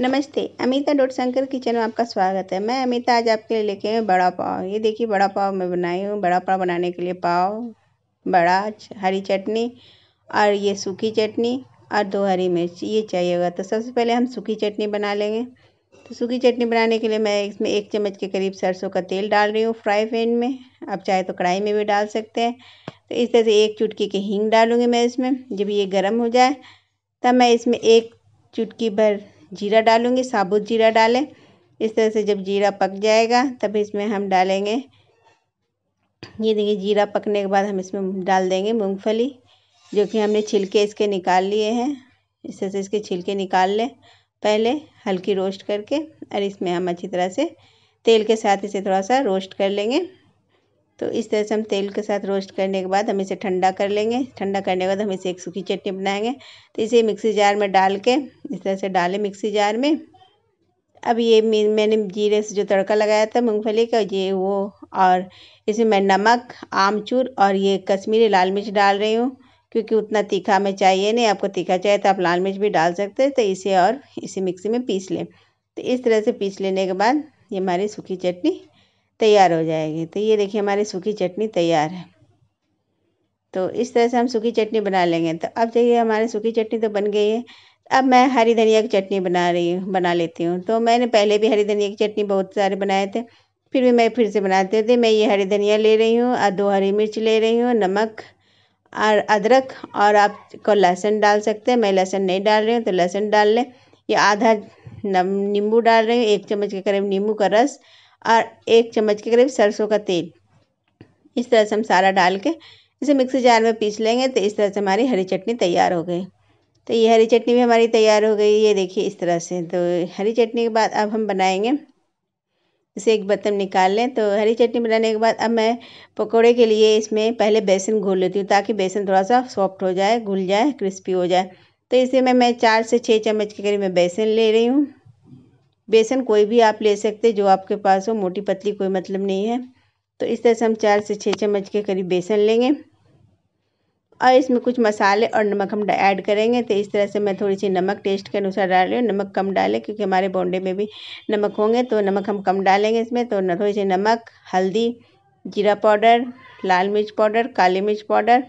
नमस्ते Amita dot Shankar kitchen में आपका स्वागत है मैं अमिता आज आपके लिए लेके आई बड़ा पाव ये देखिए बड़ा पाव मैं बनाई हूँ बड़ा पाव बनाने के लिए पाव बड़ा हरी चटनी और ये सूखी चटनी और दो हरी मिर्च ये चाहिए होगा तो सबसे पहले हम सूखी चटनी बना लेंगे तो सूखी चटनी बनाने के लिए मैं इसमें एक चम्मच के करीब सरसों का तेल डाल रही हूँ फ्राई पैन में आप चाहे तो कढ़ाई में भी डाल सकते हैं तो इस तरह से एक चुटकी के हींग डालूँगी मैं इसमें जब ये गर्म हो जाए तब मैं इसमें एक चुटकी भर जीरा डालूँगी साबुत जीरा डालें इस तरह से जब जीरा पक जाएगा तब इसमें हम डालेंगे ये देखिए जीरा पकने के बाद हम इसमें डाल देंगे मूंगफली जो कि हमने छिलके इसके निकाल लिए हैं इस तरह से इसके छिलके निकाल लें पहले हल्की रोस्ट करके और इसमें हम अच्छी तरह से तेल के साथ इसे थोड़ा सा रोस्ट कर लेंगे तो इस तरह से हम तेल के साथ रोस्ट करने के बाद हम इसे ठंडा कर लेंगे ठंडा करने के बाद हम इसे एक सूखी चटनी बनाएंगे तो इसे मिक्सी जार में डाल के इस तरह से डालें मिक्सी जार में अब ये मैंने जीरे से जो तड़का लगाया था मूंगफली का ये वो और इसमें मैं नमक आमचूर और ये कश्मीरी लाल मिर्च डाल रही हूँ क्योंकि उतना तीखा हमें चाहिए नहीं आपको तीखा चाहिए तो आप लाल मिर्च भी डाल सकते हैं तो इसे और इसे मिक्सी में पीस लें तो इस तरह से पीस लेने के बाद ये हमारी सूखी चटनी तैयार हो जाएगी तो ये देखिए हमारी सूखी चटनी तैयार है तो इस तरह से हम सूखी चटनी बना लेंगे तो अब चाहिए हमारी सूखी चटनी तो बन गई है अब मैं हरी धनिया की चटनी बना रही हूँ बना लेती हूँ तो मैंने पहले भी हरी धनिया की चटनी बहुत सारे बनाए थे फिर भी मैं फिर से बनाते थे मैं ये हरी धनिया ले रही हूँ और दो हरी मिर्च ले रही हूँ नमक और अदरक और आपको लहसुन डाल सकते हैं मैं लहसुन नहीं डाल रही हूँ तो लहसुन डाल लें या आधा नींबू डाल रही हूँ एक चम्मच के करीब नींबू का रस और एक चम्मच के करीब सरसों का तेल इस तरह से हम सारा डाल के इसे मिक्सी जार में पीस लेंगे तो इस तरह से हमारी हरी चटनी तैयार हो गई तो ये हरी चटनी भी हमारी तैयार हो गई ये देखिए इस तरह से तो हरी चटनी के बाद अब हम बनाएंगे इसे एक बर्तन निकाल लें तो हरी चटनी बनाने के बाद अब मैं पकोड़े के लिए इसमें पहले बेसन घोल लेती हूँ ताकि बेसन थोड़ा सा सॉफ्ट हो जाए घुल जाए क्रिस्पी हो जाए तो इसे में मैं चार से छः चम्मच के करीब मैं बेसन ले रही हूँ बेसन कोई भी आप ले सकते जो आपके पास हो मोटी पतली कोई मतलब नहीं है तो इस तरह से हम चार से छः चम्मच के करीब बेसन लेंगे और इसमें कुछ मसाले और नमक हम ऐड करेंगे तो इस तरह से मैं थोड़ी सी नमक टेस्ट के अनुसार डाल रही हूँ नमक कम डालें क्योंकि हमारे बॉन्डे में भी नमक होंगे तो नमक हम कम डालेंगे इसमें तो थोड़ी सी नमक हल्दी जीरा पाउडर लाल मिर्च पाउडर काली मिर्च पाउडर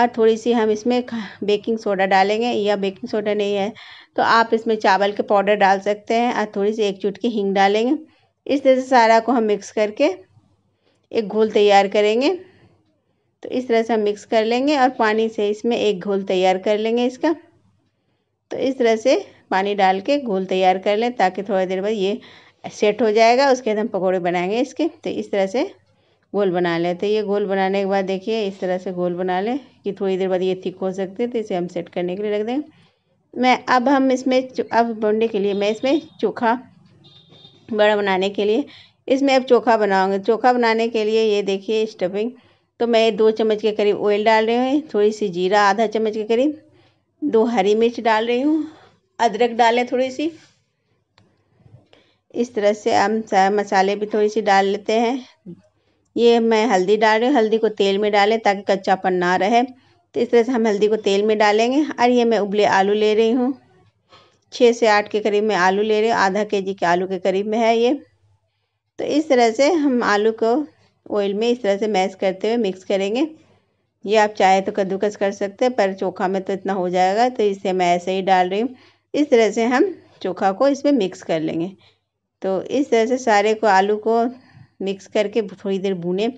और थोड़ी सी हम इसमें बेकिंग सोडा डालेंगे या बेकिंग सोडा नहीं है तो आप इसमें चावल के पाउडर डाल सकते हैं और थोड़ी सी एक चुटकी हींग डालेंगे इस तरह से सारा को हम मिक्स करके एक घोल तैयार करेंगे तो इस तरह से हम मिक्स कर लेंगे और पानी से इसमें एक घोल तैयार कर लेंगे इसका तो इस तरह से पानी डाल के घोल तैयार कर लें ताकि थोड़ी देर बाद ये सेट हो जाएगा उसके बाद हम पकौड़े बनाएंगे इसके तो इस तरह से गोल बना लें तो ये गोल बनाने के बाद देखिए इस तरह से गोल बना लें कि थोड़ी देर बाद ये थिक हो सकते हैं तो इसे हम सेट करने के लिए रख दें मैं अब हम इसमें अब बनने के लिए मैं इसमें चोखा बड़ा बनाने के लिए इसमें अब चोखा बनाऊंगे चोखा बनाने के लिए ये देखिए स्टफिंग तो मैं दो चम्मच के करीब ऑयल डाल रही हूँ थोड़ी सी जीरा आधा चम्मच के करीब दो हरी मिर्च डाल रही हूँ अदरक डालें थोड़ी सी इस तरह से हम मसाले भी थोड़ी सी डाल लेते हैं ये मैं हल्दी डाल रही हूँ हल्दी को तेल में डालें ताकि कच्चापन ना रहे तो इस तरह से हम हल्दी को तेल में डालेंगे और ये मैं उबले आलू ले रही हूँ छः से आठ के करीब में आलू ले रही हूँ आधा के जी के आलू के करीब में है ये तो इस तरह से हम आलू को ऑयल में इस तरह से मैश करते हुए मिक्स करेंगे ये आप चाहे तो कद्दूकस कर सकते हैं पर चोखा में तो इतना हो जाएगा तो इसे मैं ऐसे ही डाल रही हूँ इस तरह से हम चोखा को इसमें मिक्स कर लेंगे तो इस तरह से सारे को आलू को मिक्स करके थोड़ी देर भूने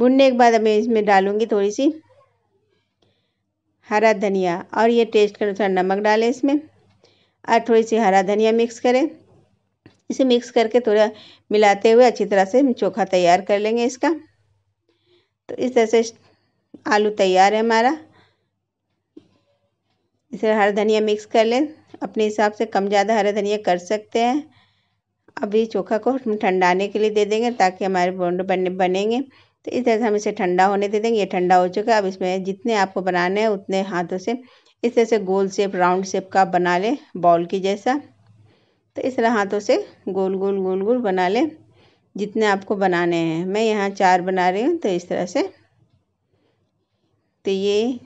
भुनने के बाद मैं इसमें डालूँगी थोड़ी सी हरा धनिया और ये टेस्ट के अनुसार नमक डालें इसमें और थोड़ी सी हरा धनिया मिक्स करें इसे मिक्स करके थोड़ा मिलाते हुए अच्छी तरह से चोखा तैयार कर लेंगे इसका तो इस तरह से आलू तैयार है हमारा इसे हरा धनिया मिक्स कर लें अपने हिसाब से कम ज़्यादा हरा धनिया कर सकते हैं अभी चोखा को ठंडाने के लिए दे देंगे ताकि हमारे बोंड बने बनेंगे तो इस तरह से हम इसे ठंडा होने दे देंगे ये ठंडा हो चुका है अब इसमें जितने आपको बनाने हैं उतने हाथों से इस तरह से गोल शेप राउंड शेप का बना लें बॉल की जैसा तो इस तरह हाथों से गोल गोल गोल गोल बना लें जितने आपको बनाने हैं मैं यहाँ चार बना रही हूँ तो इस तरह से तो ये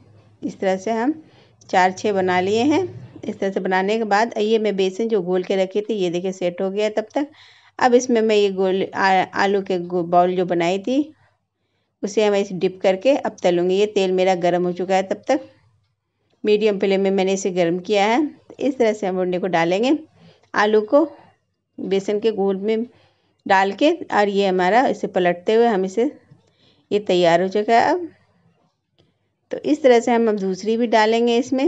इस तरह से हम चार छः बना लिए हैं इस तरह से बनाने के बाद ये मैं बेसन जो घोल के रखी थी ये देखिए सेट हो गया तब तक अब इसमें मैं ये गोल आ, आलू के गो, बॉल जो बनाई थी उसे मैं इसे डिप करके अब तलूँगी ये तेल मेरा गर्म हो चुका है तब तक मीडियम फ्लेम में मैंने इसे गर्म किया है इस तरह से हम अंडे को डालेंगे आलू को बेसन के घोल में डाल के और ये हमारा इसे पलटते हुए हम इसे ये तैयार हो चुका है अब तो इस तरह से हम अब दूसरी भी डालेंगे इसमें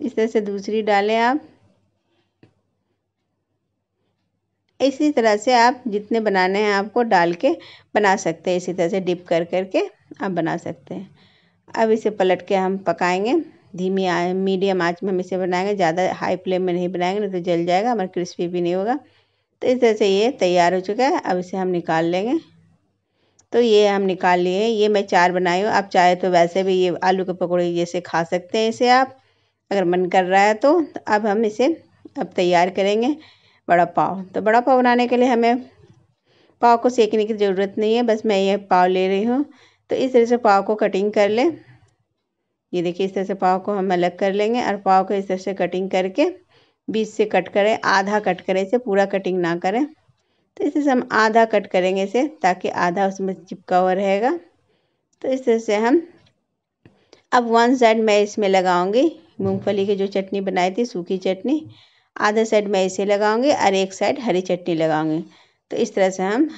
इस तरह से दूसरी डालें आप इसी तरह से आप जितने बनाने हैं आपको डाल के बना सकते हैं इसी तरह से डिप कर कर के आप बना सकते हैं अब इसे पलट के हम पकाएंगे धीमी मीडियम आँच में हम इसे बनाएंगे ज़्यादा हाई फ्लेम में नहीं बनाएंगे नहीं तो जल जाएगा हमारा क्रिस्पी भी नहीं होगा तो इस तरह से ये तैयार हो चुका है अब इसे हम निकाल लेंगे तो ये हम निकाल लिए ये मैं चार बनाई हूँ आप चाहे तो वैसे भी ये आलू के पकौड़े जैसे खा सकते हैं इसे आप अगर मन कर रहा है तो, तो अब हम इसे अब तैयार करेंगे बड़ा पाव तो बड़ा पाव बनाने के लिए हमें पाव को सेकने की ज़रूरत नहीं है बस मैं ये पाव ले रही हूँ तो इस तरह से पाव को कटिंग कर लें ये देखिए इस तरह से पाव को हम अलग कर लेंगे और पाव को इस तरह से कटिंग करके बीच से कट करें आधा कट करें इसे पूरा कटिंग ना करें तो इस तरह से हम आधा कट करेंगे इसे ताकि आधा उसमें चिपका हुआ रहेगा तो इस तरह से हम अब वन साइड मैं इसमें लगाऊंगी मूंगफली की जो चटनी बनाई थी सूखी चटनी आधा साइड मैं इसे लगाऊंगी और एक साइड हरी चटनी लगाऊंगी तो इस तरह से हम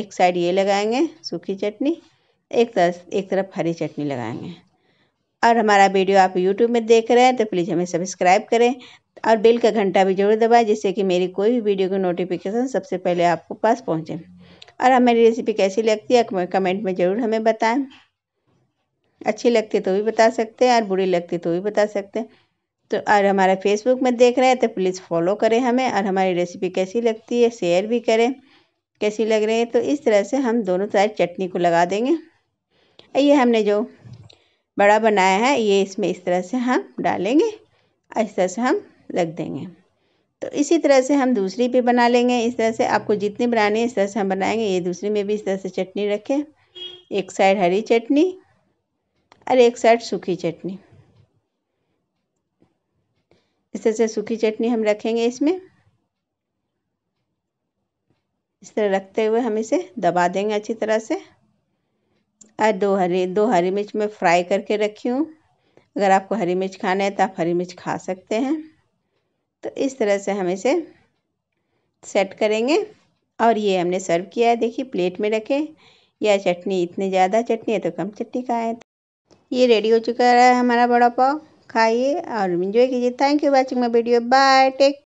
एक साइड ये लगाएंगे सूखी चटनी एक तरफ एक तरफ हरी चटनी लगाएंगे और हमारा वीडियो आप यूट्यूब में देख रहे हैं तो प्लीज़ हमें सब्सक्राइब करें और बेल का घंटा भी जरूर दबाएं जिससे कि मेरी कोई भी वीडियो की नोटिफिकेशन सबसे पहले आपको पास पहुँचे और हमारी रेसिपी कैसी लगती है कमेंट में ज़रूर हमें बताएँ अच्छी लगती है तो भी बता सकते हैं और बुरी लगती है तो भी बता सकते हैं तो और हमारा फेसबुक में देख रहे हैं तो प्लीज़ फॉलो करें हमें और हमारी रेसिपी कैसी लगती है शेयर भी करें कैसी लग रही है तो इस तरह से हम दोनों साइड चटनी को लगा देंगे ये हमने जो बड़ा बनाया है ये इसमें इस तरह से हम डालेंगे और इस तरह से हम रख देंगे तो इसी तरह से हम दूसरी भी बना लेंगे इस तरह से आपको जितनी बनानी है इस तरह से हम बनाएंगे ये दूसरी में भी इस तरह से चटनी रखें एक साइड हरी चटनी और एक साइड सूखी चटनी इस तरह से सूखी चटनी हम रखेंगे इसमें इस तरह रखते हुए हम इसे दबा देंगे अच्छी तरह से और दो हरी दो हरी मिर्च में फ्राई करके रखी हूँ अगर आपको हरी मिर्च खाना है तो आप हरी मिर्च खा सकते हैं तो इस तरह से हम इसे सेट करेंगे और ये हमने सर्व किया है देखिए प्लेट में रखें या चटनी इतनी ज़्यादा चटनी है तो कम चटनी खाएँ ये रेडी हो चुका है हमारा बड़ा पाव खाइए और इन्जॉय कीजिए thank you watching my video bye take